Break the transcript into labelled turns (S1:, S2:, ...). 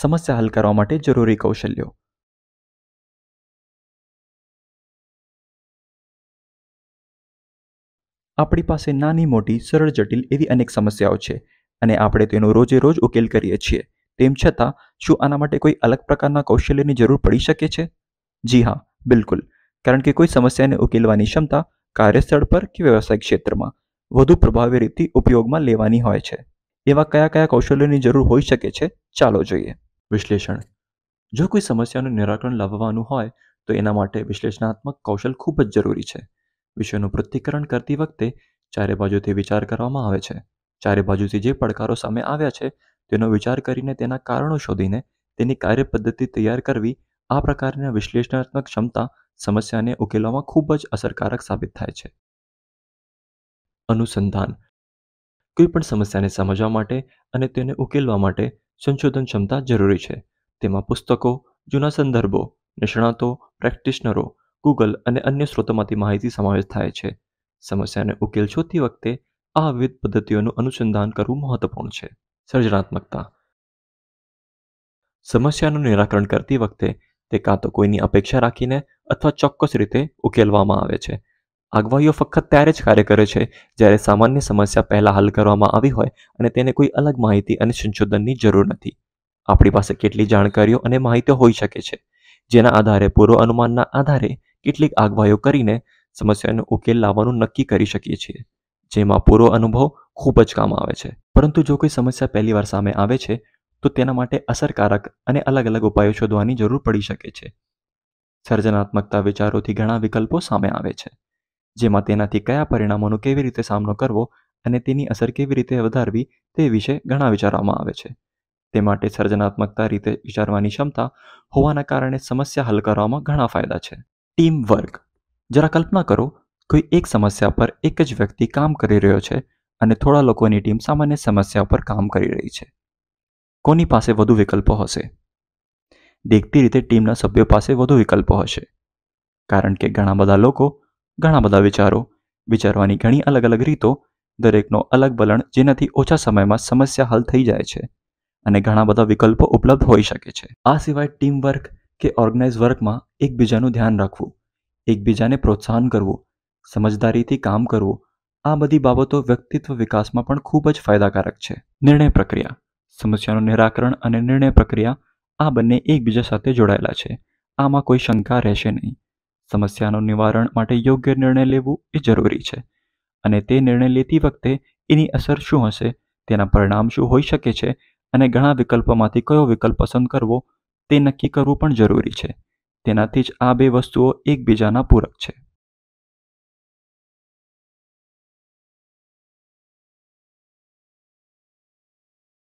S1: સમસ્યા હલ કરવા માટે જરૂરી કૌશલ્યો આપણી પાસે નાની મોટી સરળ જટિલ એવી અનેક સમસ્યાઓ છે અને આપણે તેનો રોજે રોજ ઉકેલ કરીએ છીએ તેમ છતાં શું આના માટે કોઈ અલગ પ્રકારના કૌશલ્યની જરૂર પડી શકે છે જી હા બિલકુલ કારણ કે કોઈ સમસ્યાને ઉકેલવાની ક્ષમતા કાર્યસ્થળ પર કે વ્યવસાયિક ક્ષેત્રમાં વધુ પ્રભાવી રીતે ઉપયોગમાં લેવાની હોય છે એવા કયા કયા કૌશલ્યોની જરૂર હોઈ શકે છે ચાલો જોઈએ વિશ્લેષણ જો કોઈ સમસ્યાનું નિરાકરણ લાવવાનું હોય તો એના માટે વિશ્લેષણાત્મક કૌશલ ખૂબ જ જરૂરી છે વિષયનું પૃથ્થીકરણ કરતી વખતે ચારે બાજુથી વિચાર કરવામાં આવે છે ચારે બાજુથી જે પડકારો સામે આવ્યા છે તેનો વિચાર કરીને તેના કારણો શોધીને તેની કાર્યપદ્ધતિ તૈયાર કરવી આ પ્રકારના વિશ્લેષણાત્મક ક્ષમતા સમસ્યાને ઉકેલવામાં ખૂબ જ અસરકારક સાબિત થાય છે અનુસંધાન કોઈ પણ સમસ્યાને સમજવા માટે અને તેને ઉકેલવા માટે સંશોધન ક્ષમતા જરૂરી છે તેમાં પુસ્તકો જૂના સંદર્ભો નિષ્ણાતો પ્રેક્ટિશનરો ગૂગલ અને અન્ય સ્રોતોમાંથી માહિતી સમાવેશ થાય છે સમસ્યાને ઉકેલ શોધતી વખતે આ વિવિધ પદ્ધતિઓનું અનુસંધાન કરવું મહત્વપૂર્ણ છે સર્જનાત્મકતા સમસ્યાનું નિરાકરણ કરતી વખતે તે કાં તો કોઈની અપેક્ષા રાખીને અથવા ચોક્કસ રીતે ઉકેલવામાં આવે છે આગવાઈઓ ફક્ત ત્યારે જ કાર્ય કરે છે જ્યારે સામાન્ય સમસ્યા પહેલાં હલ કરવામાં આવી હોય અને તેને કોઈ અલગ માહિતી અને સંશોધનની જરૂર નથી આપણી પાસે કેટલી જાણકારીઓ અને માહિતી હોઈ શકે છે જેના આધારે પૂર્વ અનુમાનના આધારે કેટલીક આગવાઈઓ કરીને સમસ્યાનો ઉકેલ લાવવાનું નક્કી કરી શકીએ છીએ જેમાં પૂર્વ અનુભવ ખૂબ જ કામ આવે છે પરંતુ જો કોઈ સમસ્યા પહેલીવાર સામે આવે છે તો તેના માટે અસરકારક અને અલગ અલગ ઉપાયો શોધવાની જરૂર પડી શકે છે સર્જનાત્મકતા વિચારોથી ઘણા વિકલ્પો સામે આવે છે જેમાં તેનાથી કયા પરિણામોનો કેવી રીતે સામનો કરવો અને તેની અસર કેવી રીતે વધારવી તે વિશે ઘણા વિચારવામાં આવે છે તે માટે સર્જનાત્મકતા રીતે વિચારવાની ક્ષમતા હોવાના કારણે સમસ્યા હલ કરવામાં ઘણા ફાયદા છે ટીમ વર્ક જરા કલ્પના કરો કોઈ એક સમસ્યા પર એક જ વ્યક્તિ કામ કરી રહ્યો છે અને થોડા લોકોની ટીમ સામાન્ય સમસ્યા પર કામ કરી રહી છે કોની પાસે વધુ વિકલ્પો હશે દેખતી રીતે ટીમના સભ્યો પાસે વધુ વિકલ્પો હશે કારણ કે ઘણા બધા લોકો ઘણા બધા વિચારો વિચારવાની ઘણી અલગ અલગ રીતો દરેકનો અલગ વલણ જેનાથી ઓછા સમયમાં સમસ્યા હલ થઈ જાય છે અને ઘણા બધા વિકલ્પો ઉપલબ્ધ હોઈ શકે છે આ સિવાય ટીમ વર્ક કે ઓર્ગેનાઇઝ વર્કમાં એકબીજાનું ધ્યાન રાખવું એકબીજાને પ્રોત્સાહન કરવું સમજદારીથી કામ કરવું આ બધી બાબતો વ્યક્તિત્વ વિકાસમાં પણ ખૂબ જ ફાયદાકારક છે નિર્ણય પ્રક્રિયા સમસ્યાનું નિરાકરણ અને નિર્ણય પ્રક્રિયા આ બંને એકબીજા સાથે જોડાયેલા છે આમાં કોઈ શંકા રહેશે નહીં સમસ્યાનું નિવારણ માટે યોગ્ય નિર્ણય લેવો એ જરૂરી છે અને તે નિર્ણય લેતી વખતે એની અસર શું હશે તેના પરિણામ શું હોઈ શકે છે અને ઘણા વિકલ્પોમાંથી કયો વિકલ્પ પસંદ કરવો તે નક્કી કરવું પણ જરૂરી છે તેનાથી જ આ બે વસ્તુઓ એકબીજાના પૂરક છે